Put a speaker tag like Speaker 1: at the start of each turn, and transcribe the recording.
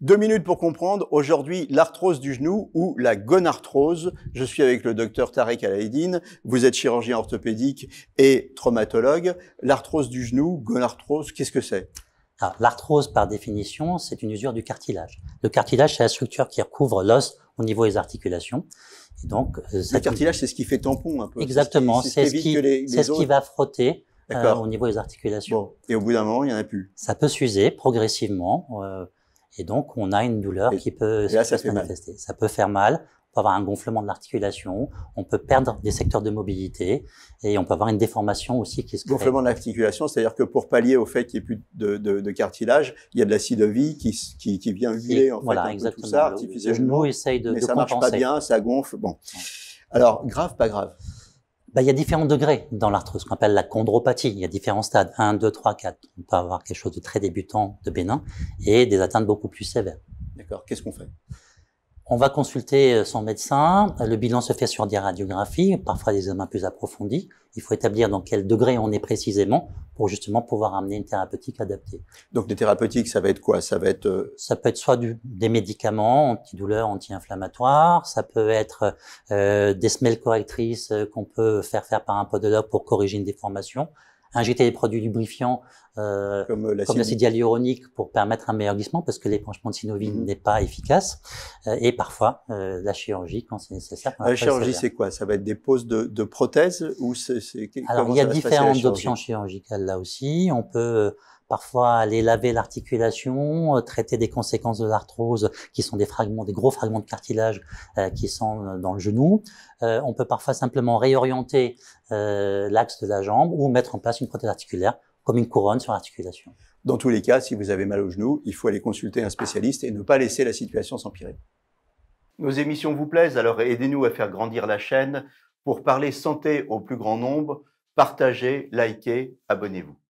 Speaker 1: Deux minutes pour comprendre aujourd'hui l'arthrose du genou ou la gonarthrose. Je suis avec le docteur Tarek Alaïdine. Vous êtes chirurgien
Speaker 2: orthopédique et traumatologue. L'arthrose du genou, gonarthrose, qu'est-ce que c'est L'arthrose, par définition, c'est une usure du cartilage. Le cartilage, c'est la structure qui recouvre l'os au niveau des articulations. donc, euh, ce le cartilage,
Speaker 1: c'est ce qui fait tampon un peu. Exactement, c'est ce, qui, va
Speaker 2: frotter euh, au niveau des articulations. Et
Speaker 1: au bout d'un moment, il n'y en a
Speaker 2: plus. Ça peut s'user progressivement. Euh, et donc, on a une douleur qui peut, se manifester. Ça peut faire mal, on peut avoir un gonflement de l'articulation, on peut perdre des secteurs de mobilité et on peut avoir une déformation aussi qui se crée. Gonflement
Speaker 1: de l'articulation, c'est-à-dire que pour pallier au fait qu'il n'y ait plus de, cartilage, il y a de l'acide qui, qui, qui vient huiler en fait, exactement. tout ça artificiellement. de, mais ça ne marche pas bien, ça gonfle. Bon,
Speaker 2: alors grave, pas grave. Bah, il y a différents degrés dans l'arthrose, ce qu'on appelle la chondropathie. Il y a différents stades, 1, 2, 3, 4. On peut avoir quelque chose de très débutant, de bénin, et des atteintes beaucoup plus sévères. D'accord, qu'est-ce qu'on fait on va consulter euh, son médecin. Le bilan se fait sur des radiographies, parfois des examens plus approfondis. Il faut établir dans quel degré on est précisément pour justement pouvoir amener une thérapeutique adaptée. Donc des thérapeutiques, ça va être quoi Ça va être euh, ça peut être soit du, des médicaments antidouleurs, anti-inflammatoires, ça peut être euh, des semelles correctrices qu'on peut faire faire par un podologue pour corriger une déformation injecter des produits lubrifiants euh, comme euh, l'acide hyaluronique pour permettre un meilleur glissement parce que l'épanchement de synovine mhm. n'est pas efficace euh, et parfois euh, la chirurgie quand c'est nécessaire. La chirurgie c'est
Speaker 1: quoi Ça va être des poses de, de prothèses ou c'est Alors il y a différentes options
Speaker 2: chirurgicales là aussi. On peut parfois aller laver l'articulation, euh, traiter des conséquences de l'arthrose, qui sont des fragments, des gros fragments de cartilage euh, qui sont euh, dans le genou. on peut parfois simplement réorienter l'axe de la jambe ou mettre en place une prothèse articulaire comme une couronne sur l'articulation. Dans tous les cas,
Speaker 1: si vous avez mal au genou, il faut aller consulter un spécialiste et ne pas laisser la situation s'empirer. Nos émissions vous plaisent, alors aidez-nous à faire grandir la chaîne pour parler santé au plus grand nombre. Partagez, likez, abonnez-vous.